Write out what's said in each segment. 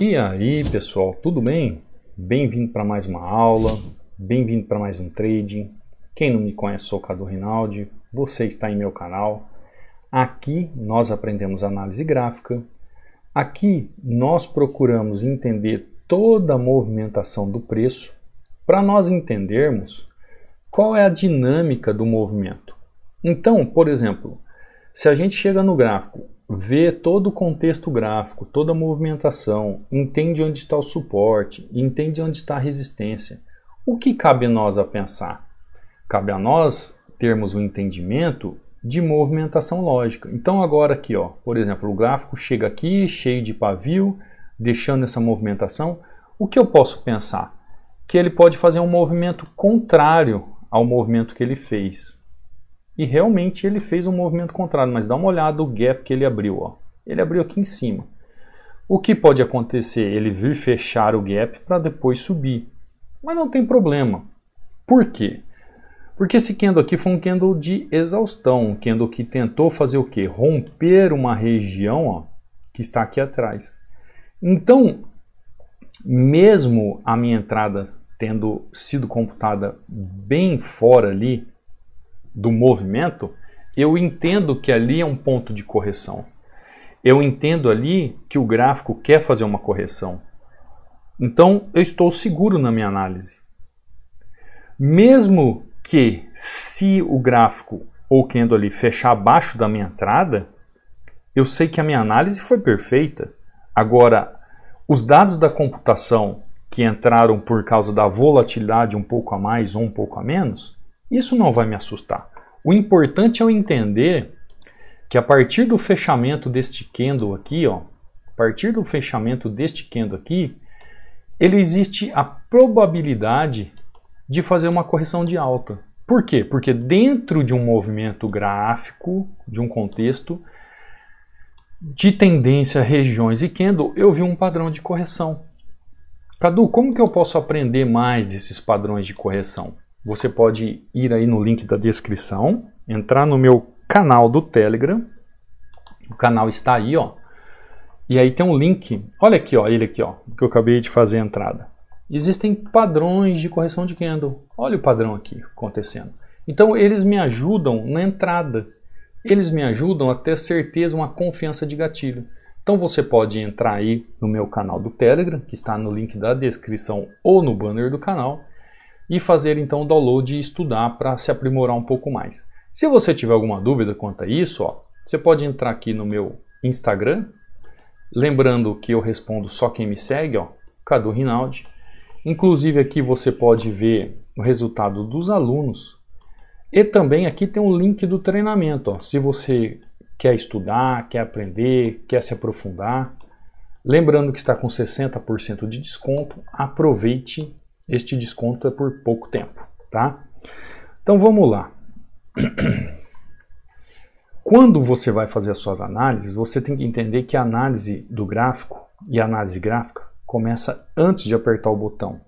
E aí, pessoal, tudo bem? Bem-vindo para mais uma aula, bem-vindo para mais um trading. Quem não me conhece, sou o Cadu Rinaldi, você está em meu canal. Aqui nós aprendemos análise gráfica. Aqui nós procuramos entender toda a movimentação do preço para nós entendermos qual é a dinâmica do movimento. Então, por exemplo, se a gente chega no gráfico vê todo o contexto gráfico, toda a movimentação, entende onde está o suporte, entende onde está a resistência. O que cabe a nós a pensar? Cabe a nós termos um entendimento de movimentação lógica. Então agora aqui, ó, por exemplo, o gráfico chega aqui cheio de pavio, deixando essa movimentação. O que eu posso pensar? Que ele pode fazer um movimento contrário ao movimento que ele fez. E realmente ele fez um movimento contrário, mas dá uma olhada o gap que ele abriu. Ó. Ele abriu aqui em cima. O que pode acontecer? Ele vir fechar o gap para depois subir. Mas não tem problema. Por quê? Porque esse candle aqui foi um candle de exaustão, um candle que tentou fazer o quê? Romper uma região ó, que está aqui atrás. Então, mesmo a minha entrada tendo sido computada bem fora ali, do movimento, eu entendo que ali é um ponto de correção. Eu entendo ali que o gráfico quer fazer uma correção. Então eu estou seguro na minha análise. Mesmo que se o gráfico ou candle ali fechar abaixo da minha entrada, eu sei que a minha análise foi perfeita. Agora, os dados da computação que entraram por causa da volatilidade um pouco a mais ou um pouco a menos, isso não vai me assustar. O importante é eu entender que a partir do fechamento deste candle aqui, ó, a partir do fechamento deste candle aqui, ele existe a probabilidade de fazer uma correção de alta. Por quê? Porque dentro de um movimento gráfico, de um contexto de tendência, regiões e candle, eu vi um padrão de correção. Cadu, como que eu posso aprender mais desses padrões de correção? Você pode ir aí no link da descrição, entrar no meu canal do Telegram. O canal está aí, ó. E aí tem um link. Olha aqui, ó, ele aqui, ó, que eu acabei de fazer a entrada. Existem padrões de correção de candle. Olha o padrão aqui acontecendo. Então eles me ajudam na entrada. Eles me ajudam a ter certeza, uma confiança de gatilho. Então você pode entrar aí no meu canal do Telegram, que está no link da descrição ou no banner do canal, e fazer então o download e estudar para se aprimorar um pouco mais. Se você tiver alguma dúvida quanto a isso, ó, você pode entrar aqui no meu Instagram, lembrando que eu respondo só quem me segue, ó, Cadu Rinaldi. Inclusive aqui você pode ver o resultado dos alunos e também aqui tem um link do treinamento. Ó, se você quer estudar, quer aprender, quer se aprofundar, lembrando que está com 60% de desconto, aproveite este desconto é por pouco tempo, tá? Então vamos lá. Quando você vai fazer as suas análises, você tem que entender que a análise do gráfico e a análise gráfica começa antes de apertar o botão.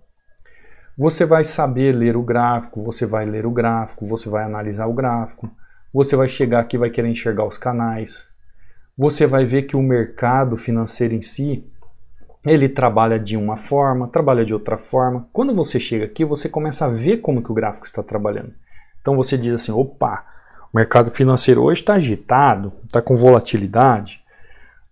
Você vai saber ler o gráfico, você vai ler o gráfico, você vai analisar o gráfico, você vai chegar aqui e vai querer enxergar os canais, você vai ver que o mercado financeiro em si ele trabalha de uma forma, trabalha de outra forma. Quando você chega aqui, você começa a ver como que o gráfico está trabalhando. Então você diz assim, opa, o mercado financeiro hoje está agitado, está com volatilidade.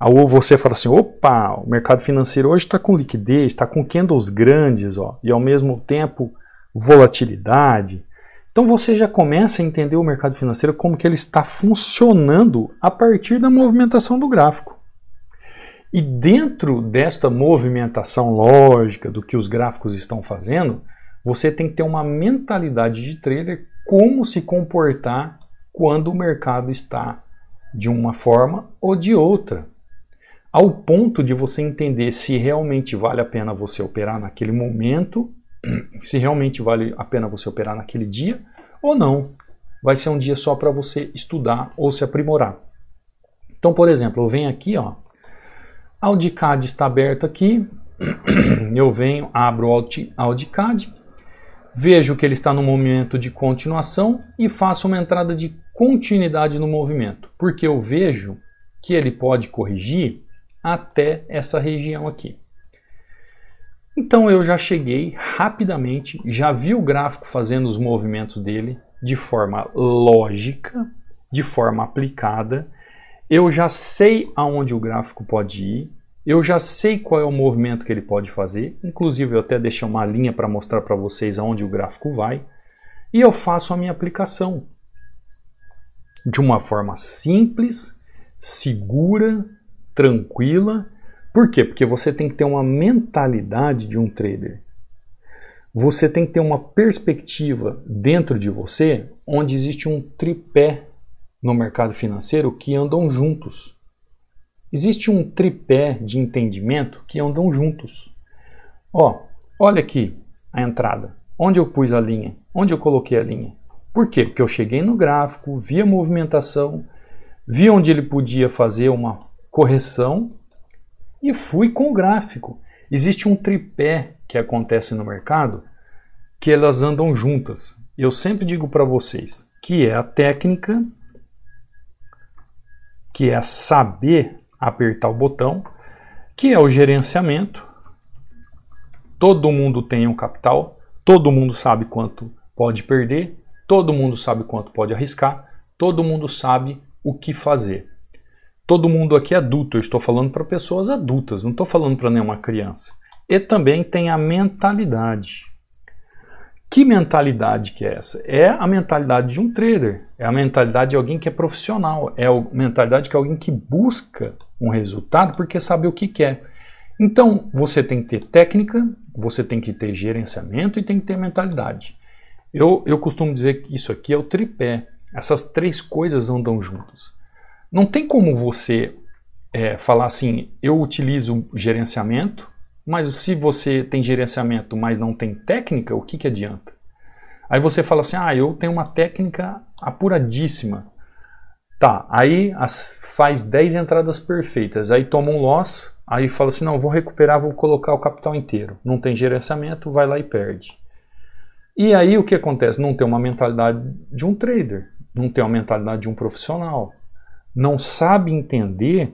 Ou você fala assim, opa, o mercado financeiro hoje está com liquidez, está com candles grandes, ó, e ao mesmo tempo volatilidade. Então você já começa a entender o mercado financeiro como que ele está funcionando a partir da movimentação do gráfico. E dentro desta movimentação lógica do que os gráficos estão fazendo, você tem que ter uma mentalidade de trader como se comportar quando o mercado está de uma forma ou de outra. Ao ponto de você entender se realmente vale a pena você operar naquele momento, se realmente vale a pena você operar naquele dia ou não. Vai ser um dia só para você estudar ou se aprimorar. Então, por exemplo, eu venho aqui, ó, AudiCAD está aberto aqui. Eu venho, abro o AudiCAD, vejo que ele está no momento de continuação e faço uma entrada de continuidade no movimento, porque eu vejo que ele pode corrigir até essa região aqui. Então eu já cheguei rapidamente, já vi o gráfico fazendo os movimentos dele de forma lógica, de forma aplicada eu já sei aonde o gráfico pode ir, eu já sei qual é o movimento que ele pode fazer, inclusive eu até deixei uma linha para mostrar para vocês aonde o gráfico vai, e eu faço a minha aplicação de uma forma simples, segura, tranquila. Por quê? Porque você tem que ter uma mentalidade de um trader. Você tem que ter uma perspectiva dentro de você onde existe um tripé no mercado financeiro que andam juntos. Existe um tripé de entendimento que andam juntos. Ó, olha aqui a entrada. Onde eu pus a linha? Onde eu coloquei a linha? Por quê? Porque eu cheguei no gráfico, vi a movimentação, vi onde ele podia fazer uma correção e fui com o gráfico. Existe um tripé que acontece no mercado que elas andam juntas. Eu sempre digo para vocês que é a técnica, que é saber apertar o botão, que é o gerenciamento. Todo mundo tem um capital, todo mundo sabe quanto pode perder, todo mundo sabe quanto pode arriscar, todo mundo sabe o que fazer. Todo mundo aqui é adulto, eu estou falando para pessoas adultas, não estou falando para nenhuma criança. E também tem a mentalidade. Que mentalidade que é essa? É a mentalidade de um trader, é a mentalidade de alguém que é profissional, é a mentalidade de é alguém que busca um resultado porque sabe o que quer. Então, você tem que ter técnica, você tem que ter gerenciamento e tem que ter mentalidade. Eu, eu costumo dizer que isso aqui é o tripé. Essas três coisas andam juntas. Não tem como você é, falar assim, eu utilizo gerenciamento, mas se você tem gerenciamento, mas não tem técnica, o que, que adianta? Aí você fala assim: ah, eu tenho uma técnica apuradíssima. Tá, aí as, faz 10 entradas perfeitas, aí toma um loss, aí fala assim: não, vou recuperar, vou colocar o capital inteiro. Não tem gerenciamento, vai lá e perde. E aí o que acontece? Não tem uma mentalidade de um trader, não tem uma mentalidade de um profissional, não sabe entender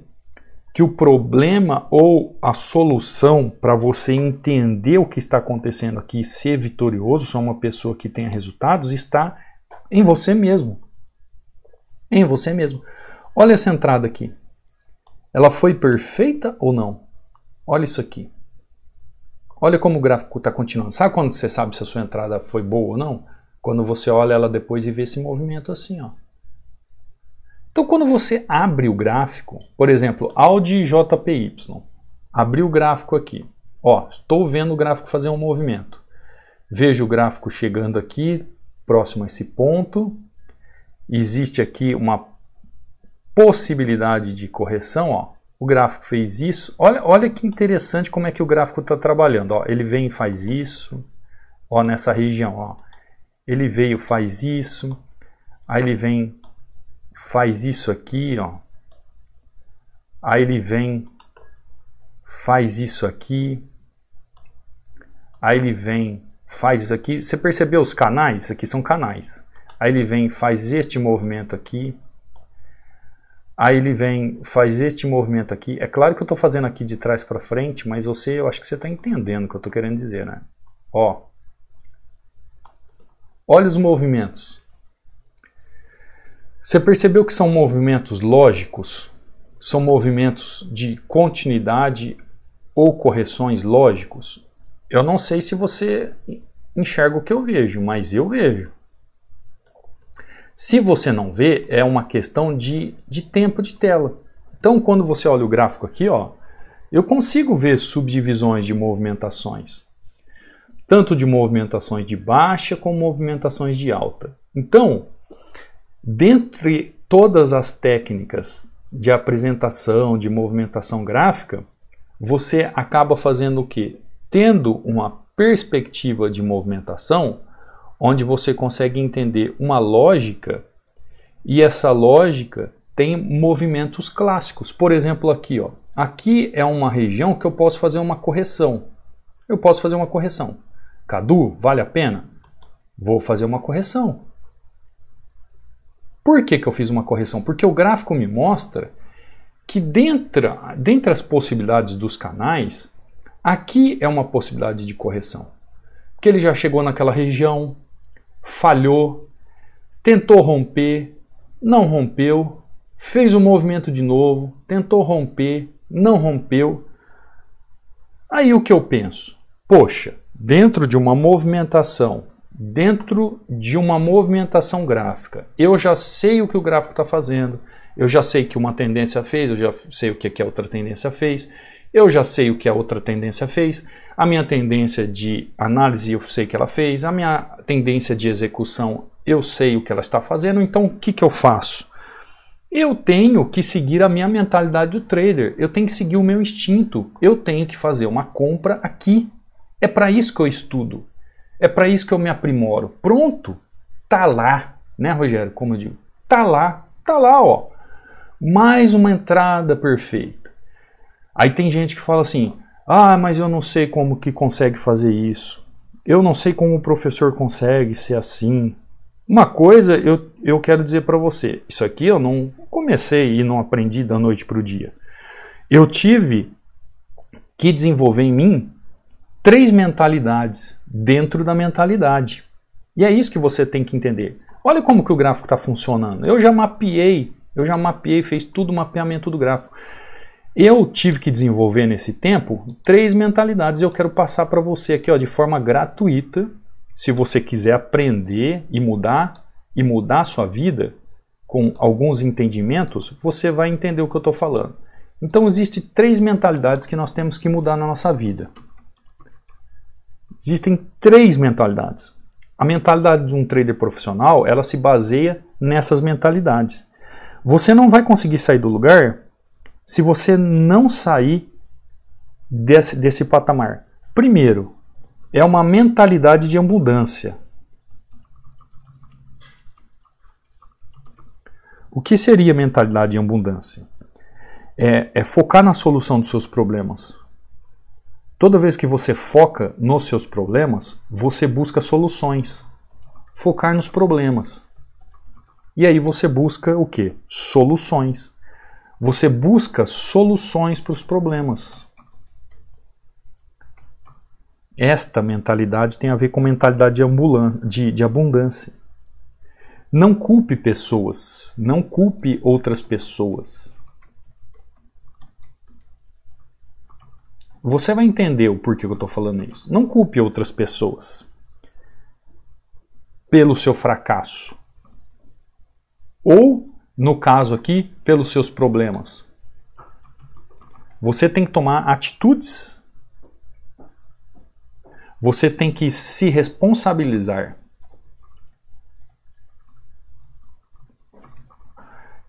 que o problema ou a solução para você entender o que está acontecendo aqui e ser vitorioso, ser uma pessoa que tenha resultados, está em você mesmo. Em você mesmo. Olha essa entrada aqui. Ela foi perfeita ou não? Olha isso aqui. Olha como o gráfico está continuando. Sabe quando você sabe se a sua entrada foi boa ou não? Quando você olha ela depois e vê esse movimento assim, ó. Então, quando você abre o gráfico, por exemplo, Audi JPY, abri o gráfico aqui. Ó, estou vendo o gráfico fazer um movimento. Vejo o gráfico chegando aqui, próximo a esse ponto. Existe aqui uma possibilidade de correção, ó. O gráfico fez isso. Olha, olha que interessante como é que o gráfico está trabalhando. Ó, ele vem e faz isso. Ó, nessa região. Ó. Ele veio, faz isso. Aí ele vem, faz isso aqui, ó. Aí ele vem, faz isso aqui. Aí ele vem, faz isso aqui. Você percebeu os canais? Isso aqui são canais. Aí ele vem, faz este movimento aqui. Aí ele vem, faz este movimento aqui. É claro que eu estou fazendo aqui de trás para frente, mas você, eu acho que você está entendendo o que eu estou querendo dizer, né? Ó. Olha os movimentos. Você percebeu que são movimentos lógicos? São movimentos de continuidade ou correções lógicos? Eu não sei se você enxerga o que eu vejo, mas eu vejo. Se você não vê, é uma questão de, de tempo de tela. Então, quando você olha o gráfico aqui, ó, eu consigo ver subdivisões de movimentações, tanto de movimentações de baixa como movimentações de alta. Então, Dentre todas as técnicas de apresentação, de movimentação gráfica, você acaba fazendo o quê? Tendo uma perspectiva de movimentação onde você consegue entender uma lógica e essa lógica tem movimentos clássicos. Por exemplo, aqui, ó. Aqui é uma região que eu posso fazer uma correção. Eu posso fazer uma correção. Cadu, vale a pena? Vou fazer uma correção. Por que, que eu fiz uma correção? Porque o gráfico me mostra que dentro, dentre as possibilidades dos canais, aqui é uma possibilidade de correção. Porque ele já chegou naquela região, falhou, tentou romper, não rompeu, fez o um movimento de novo, tentou romper, não rompeu. Aí o que eu penso? Poxa, dentro de uma movimentação dentro de uma movimentação gráfica. Eu já sei o que o gráfico está fazendo, eu já sei que uma tendência fez, eu já sei o que, que a outra tendência fez, eu já sei o que a outra tendência fez, a minha tendência de análise eu sei que ela fez, a minha tendência de execução eu sei o que ela está fazendo, então o que, que eu faço? Eu tenho que seguir a minha mentalidade do trader, eu tenho que seguir o meu instinto, eu tenho que fazer uma compra aqui. É para isso que eu estudo, é para isso que eu me aprimoro. Pronto, tá lá, né, Rogério? Como eu digo, tá lá, tá lá, ó. Mais uma entrada perfeita. Aí tem gente que fala assim: "Ah, mas eu não sei como que consegue fazer isso. Eu não sei como o professor consegue ser assim." Uma coisa eu, eu quero dizer para você: isso aqui eu não comecei e não aprendi da noite para o dia. Eu tive que desenvolver em mim três mentalidades dentro da mentalidade. E é isso que você tem que entender. Olha como que o gráfico está funcionando. Eu já mapeei, eu já mapeei, fez tudo o mapeamento do gráfico. Eu tive que desenvolver nesse tempo três mentalidades. Eu quero passar para você aqui, ó, de forma gratuita. Se você quiser aprender e mudar e mudar a sua vida com alguns entendimentos, você vai entender o que eu estou falando. Então, existem três mentalidades que nós temos que mudar na nossa vida. Existem três mentalidades. A mentalidade de um trader profissional, ela se baseia nessas mentalidades. Você não vai conseguir sair do lugar se você não sair desse, desse patamar. Primeiro, é uma mentalidade de abundância. O que seria mentalidade de abundância? É, é focar na solução dos seus problemas. Toda vez que você foca nos seus problemas, você busca soluções. Focar nos problemas. E aí você busca o que? Soluções. Você busca soluções para os problemas. Esta mentalidade tem a ver com mentalidade de, de, de abundância. Não culpe pessoas, não culpe outras pessoas. Você vai entender o porquê que eu estou falando isso. Não culpe outras pessoas pelo seu fracasso. Ou, no caso aqui, pelos seus problemas. Você tem que tomar atitudes. Você tem que se responsabilizar.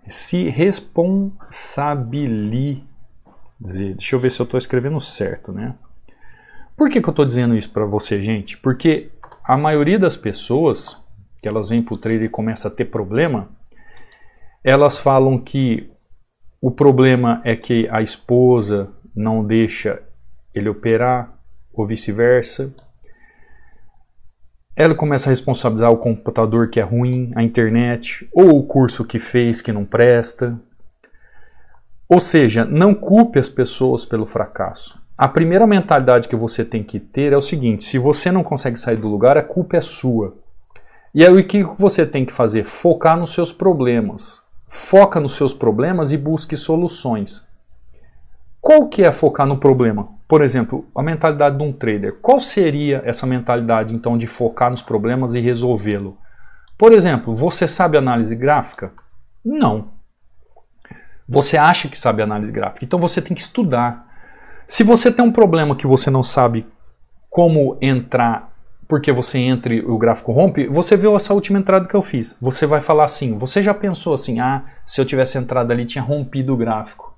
Se responsabilizar dizer, deixa eu ver se eu estou escrevendo certo, né? Por que, que eu estou dizendo isso para você, gente? Porque a maioria das pessoas que elas vêm para o trader e começa a ter problema, elas falam que o problema é que a esposa não deixa ele operar ou vice-versa. Ela começa a responsabilizar o computador que é ruim, a internet, ou o curso que fez que não presta, ou seja, não culpe as pessoas pelo fracasso. A primeira mentalidade que você tem que ter é o seguinte: se você não consegue sair do lugar, a culpa é sua. E aí o que você tem que fazer? Focar nos seus problemas. Foca nos seus problemas e busque soluções. Qual que é focar no problema? Por exemplo, a mentalidade de um trader. Qual seria essa mentalidade então de focar nos problemas e resolvê-lo? Por exemplo, você sabe análise gráfica? Não. Você acha que sabe análise gráfica, então você tem que estudar. Se você tem um problema que você não sabe como entrar, porque você entre o gráfico rompe, você viu essa última entrada que eu fiz. Você vai falar assim, você já pensou assim, ah, se eu tivesse entrado ali tinha rompido o gráfico.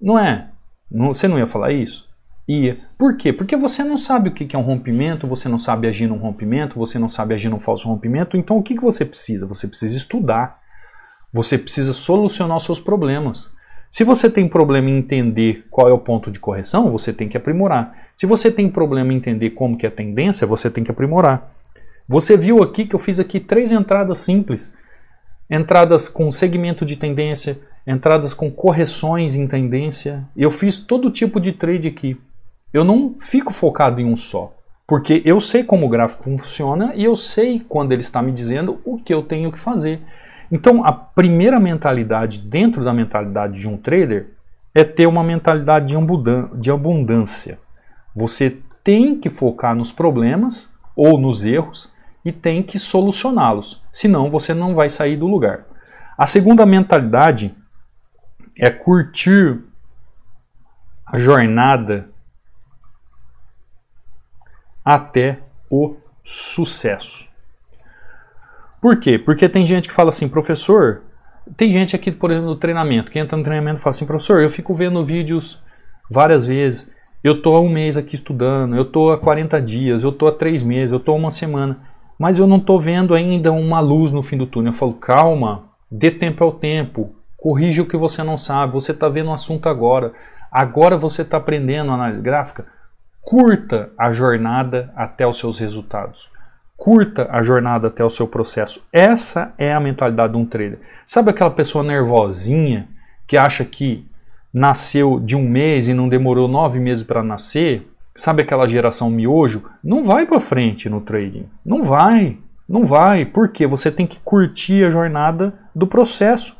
Não é? você não ia falar isso? Ia. Por quê? Porque você não sabe o que é um rompimento, você não sabe agir num rompimento, você não sabe agir num falso rompimento. Então o que você precisa? Você precisa estudar. Você precisa solucionar os seus problemas. Se você tem problema em entender qual é o ponto de correção, você tem que aprimorar. Se você tem problema em entender como que é a tendência, você tem que aprimorar. Você viu aqui que eu fiz aqui três entradas simples. Entradas com segmento de tendência, entradas com correções em tendência. Eu fiz todo tipo de trade aqui. Eu não fico focado em um só, porque eu sei como o gráfico funciona e eu sei quando ele está me dizendo o que eu tenho que fazer. Então, a primeira mentalidade dentro da mentalidade de um trader é ter uma mentalidade de abundância. Você tem que focar nos problemas ou nos erros e tem que solucioná-los, senão você não vai sair do lugar. A segunda mentalidade é curtir a jornada até o sucesso. Por quê? Porque tem gente que fala assim, professor, tem gente aqui, por exemplo, no treinamento, que entra no treinamento e fala assim, professor, eu fico vendo vídeos várias vezes, eu estou há um mês aqui estudando, eu estou há 40 dias, eu estou há três meses, eu estou há uma semana, mas eu não estou vendo ainda uma luz no fim do túnel. Eu falo, calma, dê tempo ao tempo, corrija o que você não sabe, você está vendo o assunto agora, agora você está aprendendo análise gráfica, curta a jornada até os seus resultados. Curta a jornada até o seu processo. Essa é a mentalidade de um trader. Sabe aquela pessoa nervosinha que acha que nasceu de um mês e não demorou nove meses para nascer? Sabe aquela geração miojo? Não vai para frente no trading. Não vai. Não vai. Porque você tem que curtir a jornada do processo.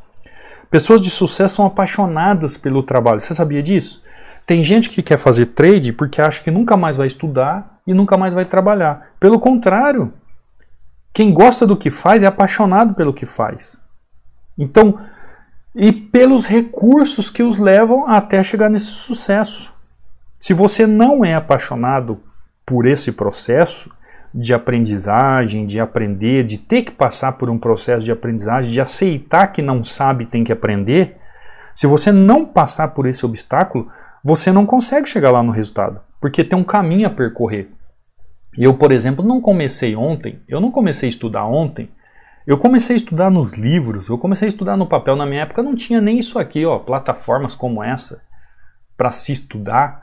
Pessoas de sucesso são apaixonadas pelo trabalho. Você sabia disso? Tem gente que quer fazer trade porque acha que nunca mais vai estudar, e nunca mais vai trabalhar. Pelo contrário, quem gosta do que faz é apaixonado pelo que faz. Então, e pelos recursos que os levam até chegar nesse sucesso. Se você não é apaixonado por esse processo de aprendizagem, de aprender, de ter que passar por um processo de aprendizagem, de aceitar que não sabe e tem que aprender, se você não passar por esse obstáculo, você não consegue chegar lá no resultado, porque tem um caminho a percorrer. Eu, por exemplo, não comecei ontem, eu não comecei a estudar ontem, eu comecei a estudar nos livros, eu comecei a estudar no papel. Na minha época não tinha nem isso aqui, ó, plataformas como essa para se estudar.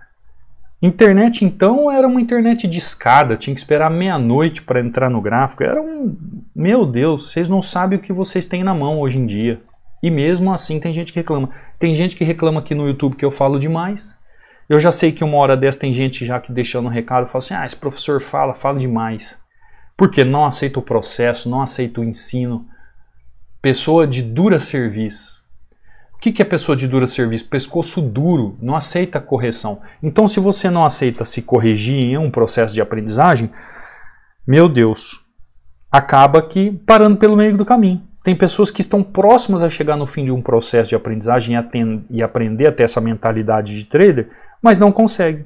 Internet então era uma internet de escada, tinha que esperar meia-noite para entrar no gráfico. Era um, meu Deus, vocês não sabem o que vocês têm na mão hoje em dia. E mesmo assim tem gente que reclama. Tem gente que reclama aqui no YouTube que eu falo demais. Eu já sei que uma hora dessa tem gente já que deixando um recado, fala assim, ah, esse professor fala, fala demais. Porque não aceita o processo, não aceita o ensino. Pessoa de dura serviço. O que, que é pessoa de dura serviço? Pescoço duro, não aceita correção. Então, se você não aceita se corrigir em um processo de aprendizagem, meu Deus, acaba que parando pelo meio do caminho. Tem pessoas que estão próximas a chegar no fim de um processo de aprendizagem e, e aprender a ter essa mentalidade de trader, mas não conseguem.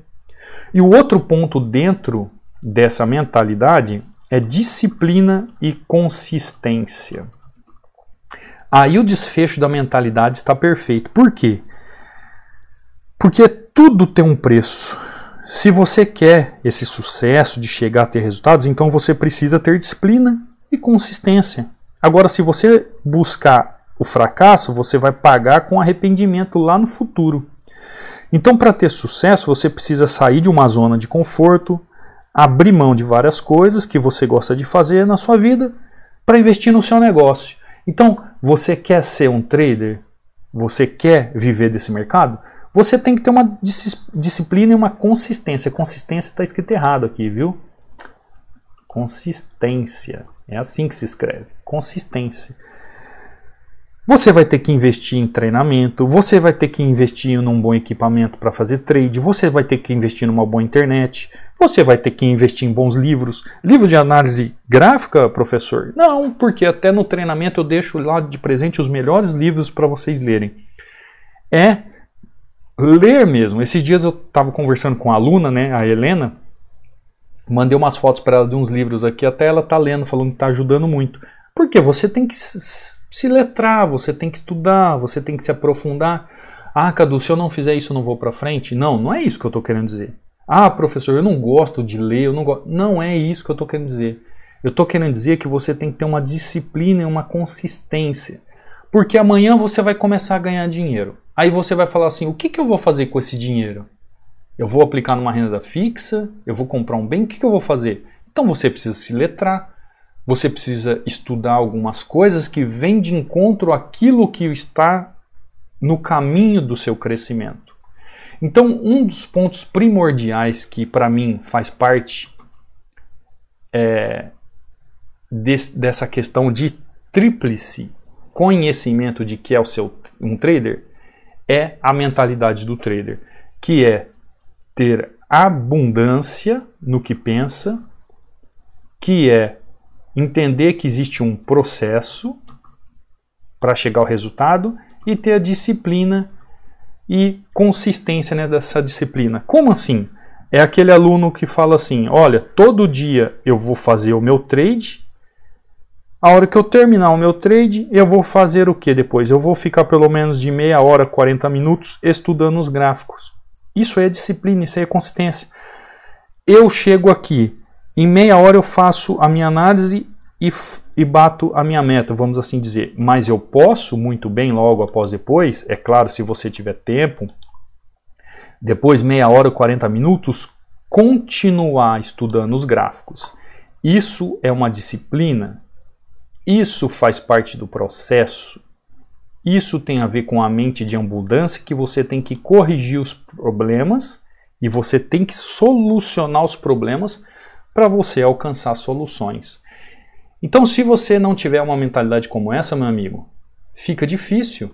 E o outro ponto dentro dessa mentalidade é disciplina e consistência. Aí o desfecho da mentalidade está perfeito. Por quê? Porque tudo tem um preço. Se você quer esse sucesso de chegar a ter resultados, então você precisa ter disciplina e consistência. Agora, se você buscar o fracasso, você vai pagar com arrependimento lá no futuro. Então, para ter sucesso, você precisa sair de uma zona de conforto, abrir mão de várias coisas que você gosta de fazer na sua vida para investir no seu negócio. Então, você quer ser um trader? Você quer viver desse mercado? Você tem que ter uma disciplina e uma consistência. Consistência está escrito errado aqui, viu? Consistência. É assim que se escreve. Consistência. Você vai ter que investir em treinamento, você vai ter que investir em um bom equipamento para fazer trade, você vai ter que investir numa boa internet, você vai ter que investir em bons livros. Livro de análise gráfica, professor? Não, porque até no treinamento eu deixo lá de presente os melhores livros para vocês lerem. É ler mesmo. Esses dias eu estava conversando com a aluna, né, a Helena, Mandei umas fotos para ela de uns livros aqui, até ela tá lendo, falando que tá ajudando muito. Porque você tem que se letrar, você tem que estudar, você tem que se aprofundar. Ah, Cadu, se eu não fizer isso, eu não vou para frente. Não, não é isso que eu estou querendo dizer. Ah, professor, eu não gosto de ler, eu não gosto. Não é isso que eu estou querendo dizer. Eu estou querendo dizer que você tem que ter uma disciplina e uma consistência. Porque amanhã você vai começar a ganhar dinheiro. Aí você vai falar assim: o que, que eu vou fazer com esse dinheiro? Eu vou aplicar numa renda fixa, eu vou comprar um bem, o que, eu vou fazer? Então você precisa se letrar, você precisa estudar algumas coisas que vêm de encontro àquilo que está no caminho do seu crescimento. Então, um dos pontos primordiais que para mim faz parte é, dessa questão de tríplice conhecimento de que é o seu um trader é a mentalidade do trader, que é ter abundância no que pensa, que é entender que existe um processo para chegar ao resultado e ter a disciplina e consistência nessa né, disciplina. Como assim? É aquele aluno que fala assim: olha, todo dia eu vou fazer o meu trade. A hora que eu terminar o meu trade, eu vou fazer o que depois? Eu vou ficar pelo menos de meia hora, 40 minutos estudando os gráficos. Isso é disciplina, isso é consistência. Eu chego aqui, em meia hora eu faço a minha análise e, e, bato a minha meta, vamos assim dizer. Mas eu posso muito bem logo após depois, é claro, se você tiver tempo, depois meia hora, 40 minutos, continuar estudando os gráficos. Isso é uma disciplina. Isso faz parte do processo. Isso tem a ver com a mente de abundância que você tem que corrigir os problemas e você tem que solucionar os problemas para você alcançar soluções. Então, se você não tiver uma mentalidade como essa, meu amigo, fica difícil.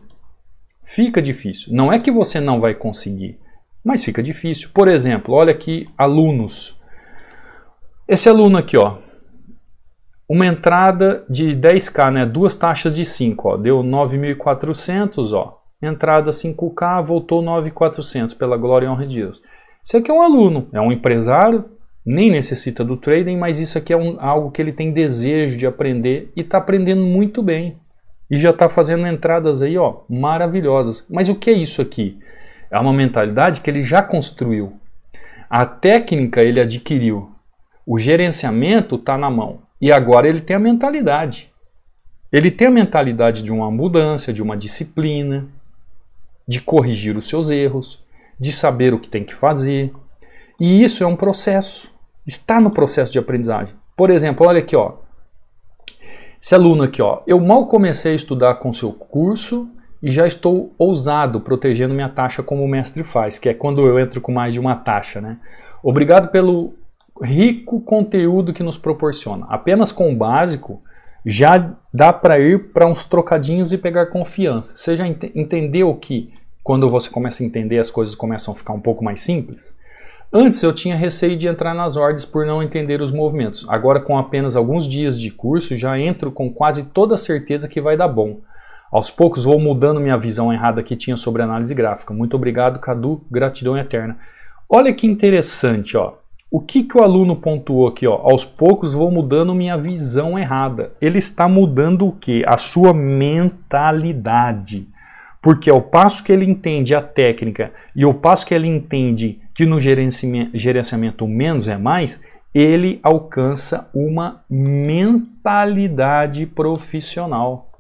Fica difícil. Não é que você não vai conseguir, mas fica difícil. Por exemplo, olha aqui alunos. Esse aluno aqui, ó, uma entrada de 10K, né? duas taxas de 5, ó, deu 9.400, ó. entrada 5K, voltou 9.400 pela glória e honra de Deus. Isso aqui é um aluno, é um empresário, nem necessita do trading, mas isso aqui é um, algo que ele tem desejo de aprender e está aprendendo muito bem. E já está fazendo entradas aí ó, maravilhosas. Mas o que é isso aqui? É uma mentalidade que ele já construiu. A técnica ele adquiriu. O gerenciamento está na mão. E agora ele tem a mentalidade. Ele tem a mentalidade de uma mudança, de uma disciplina, de corrigir os seus erros, de saber o que tem que fazer. E isso é um processo. Está no processo de aprendizagem. Por exemplo, olha aqui, ó. Esse aluno aqui, ó. Eu mal comecei a estudar com seu curso e já estou ousado protegendo minha taxa como o mestre faz, que é quando eu entro com mais de uma taxa, né? Obrigado pelo rico conteúdo que nos proporciona. Apenas com o básico já dá para ir para uns trocadinhos e pegar confiança. Você já ent entendeu que quando você começa a entender as coisas começam a ficar um pouco mais simples? Antes eu tinha receio de entrar nas ordens por não entender os movimentos. Agora, com apenas alguns dias de curso, já entro com quase toda certeza que vai dar bom. Aos poucos vou mudando minha visão errada que tinha sobre análise gráfica. Muito obrigado, Cadu. Gratidão eterna. Olha que interessante, ó. O que, que o aluno pontuou aqui? Ó? Aos poucos vou mudando minha visão errada. Ele está mudando o que? A sua mentalidade. Porque ao passo que ele entende a técnica e ao passo que ele entende que no gerenciamento menos é mais, ele alcança uma mentalidade profissional.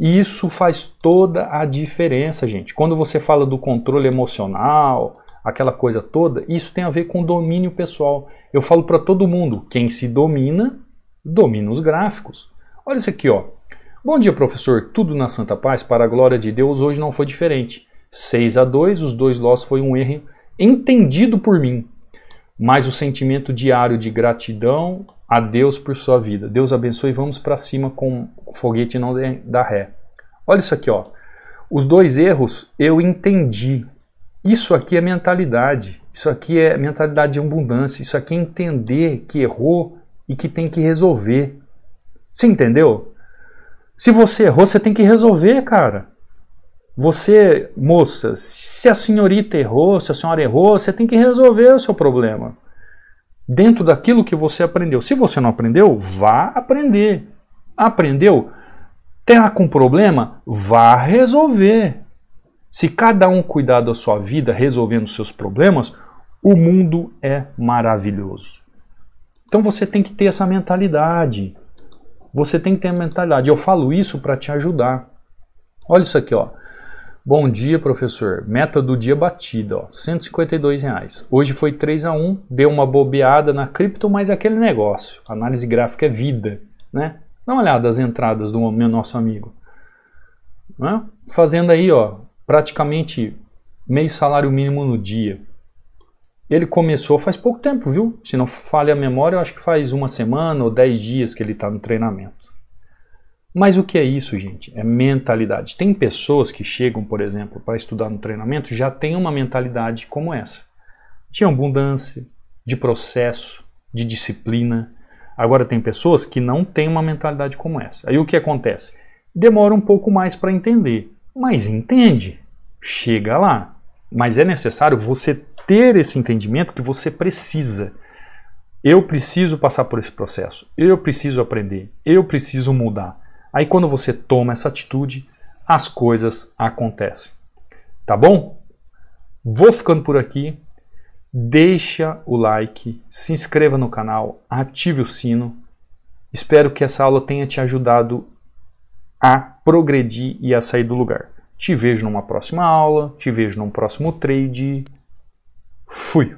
E isso faz toda a diferença, gente. Quando você fala do controle emocional, aquela coisa toda, isso tem a ver com domínio pessoal. Eu falo para todo mundo, quem se domina, domina os gráficos. Olha isso aqui, ó. Bom dia, professor. Tudo na santa paz, para a glória de Deus, hoje não foi diferente. 6 a 2, os dois loss foi um erro entendido por mim. Mas o sentimento diário de gratidão a Deus por sua vida. Deus abençoe, vamos para cima com o foguete não dá ré. Olha isso aqui, ó. Os dois erros eu entendi, isso aqui é mentalidade, isso aqui é mentalidade de abundância, isso aqui é entender que errou e que tem que resolver. Você entendeu? Se você errou, você tem que resolver, cara. Você, moça, se a senhorita errou, se a senhora errou, você tem que resolver o seu problema. Dentro daquilo que você aprendeu. Se você não aprendeu, vá aprender. Aprendeu? Terá com problema? Vá resolver. Se cada um cuidar da sua vida resolvendo seus problemas, o mundo é maravilhoso. Então você tem que ter essa mentalidade. Você tem que ter a mentalidade. Eu falo isso para te ajudar. Olha isso aqui, ó. Bom dia, professor. Meta do dia batida, ó, 152 reais. Hoje foi 3 a 1, deu uma bobeada na cripto, mas é aquele negócio. Análise gráfica é vida, né? Dá uma olhada as entradas do meu nosso amigo. Né? Fazendo aí, ó, praticamente meio salário mínimo no dia. Ele começou faz pouco tempo, viu? Se não falha a memória, eu acho que faz uma semana ou dez dias que ele está no treinamento. Mas o que é isso, gente? É mentalidade. Tem pessoas que chegam, por exemplo, para estudar no treinamento, já têm uma mentalidade como essa. De abundância, de processo, de disciplina. Agora tem pessoas que não têm uma mentalidade como essa. Aí o que acontece? Demora um pouco mais para entender mas entende, chega lá. Mas é necessário você ter esse entendimento que você precisa. Eu preciso passar por esse processo, eu preciso aprender, eu preciso mudar. Aí quando você toma essa atitude, as coisas acontecem. Tá bom? Vou ficando por aqui. Deixa o like, se inscreva no canal, ative o sino. Espero que essa aula tenha te ajudado a progredir e a sair do lugar. Te vejo numa próxima aula, te vejo num próximo trade. Fui!